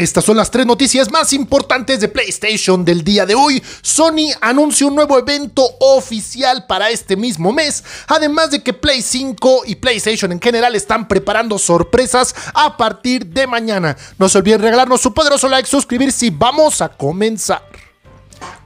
Estas son las tres noticias más importantes de PlayStation del día de hoy. Sony anuncia un nuevo evento oficial para este mismo mes, además de que Play 5 y PlayStation en general están preparando sorpresas a partir de mañana. No se olviden regalarnos su poderoso like, suscribirse y vamos a comenzar.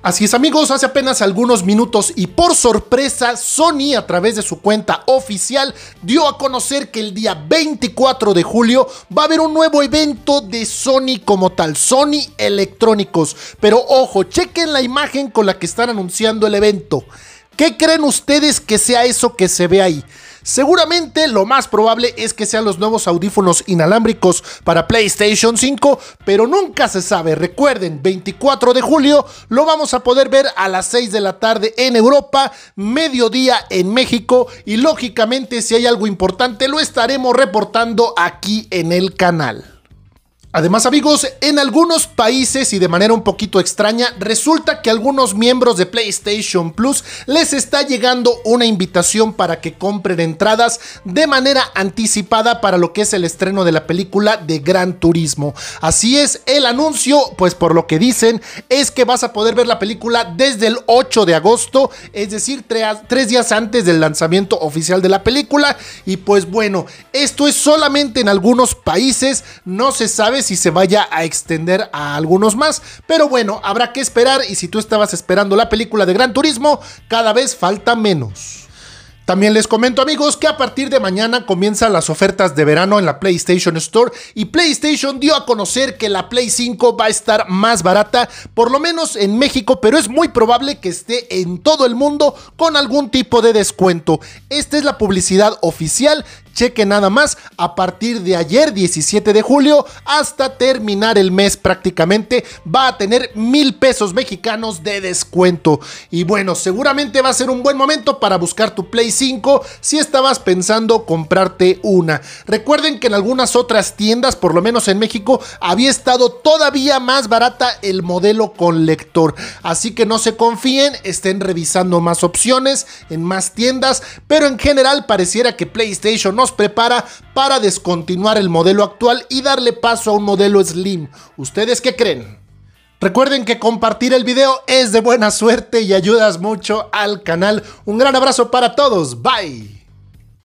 Así es amigos, hace apenas algunos minutos y por sorpresa Sony a través de su cuenta oficial dio a conocer que el día 24 de julio va a haber un nuevo evento de Sony como tal, Sony Electrónicos. Pero ojo, chequen la imagen con la que están anunciando el evento. ¿Qué creen ustedes que sea eso que se ve ahí? Seguramente lo más probable es que sean los nuevos audífonos inalámbricos para PlayStation 5, pero nunca se sabe. Recuerden, 24 de julio lo vamos a poder ver a las 6 de la tarde en Europa, mediodía en México y lógicamente si hay algo importante lo estaremos reportando aquí en el canal. Además amigos, en algunos países y de manera un poquito extraña, resulta que a algunos miembros de PlayStation Plus les está llegando una invitación para que compren entradas de manera anticipada para lo que es el estreno de la película de Gran Turismo. Así es, el anuncio, pues por lo que dicen, es que vas a poder ver la película desde el 8 de agosto, es decir, tres días antes del lanzamiento oficial de la película. Y pues bueno, esto es solamente en algunos países, no se sabe si se vaya a extender a algunos más. Pero bueno, habrá que esperar y si tú estabas esperando la película de Gran Turismo, cada vez falta menos. También les comento amigos que a partir de mañana comienzan las ofertas de verano en la PlayStation Store y PlayStation dio a conocer que la Play 5 va a estar más barata, por lo menos en México, pero es muy probable que esté en todo el mundo con algún tipo de descuento. Esta es la publicidad oficial Cheque nada más, a partir de ayer 17 de julio hasta terminar el mes prácticamente va a tener mil pesos mexicanos de descuento. Y bueno, seguramente va a ser un buen momento para buscar tu Play 5 si estabas pensando comprarte una. Recuerden que en algunas otras tiendas, por lo menos en México, había estado todavía más barata el modelo con lector. Así que no se confíen, estén revisando más opciones en más tiendas, pero en general pareciera que PlayStation no prepara para descontinuar el modelo actual y darle paso a un modelo slim. ¿Ustedes qué creen? Recuerden que compartir el video es de buena suerte y ayudas mucho al canal. Un gran abrazo para todos. Bye.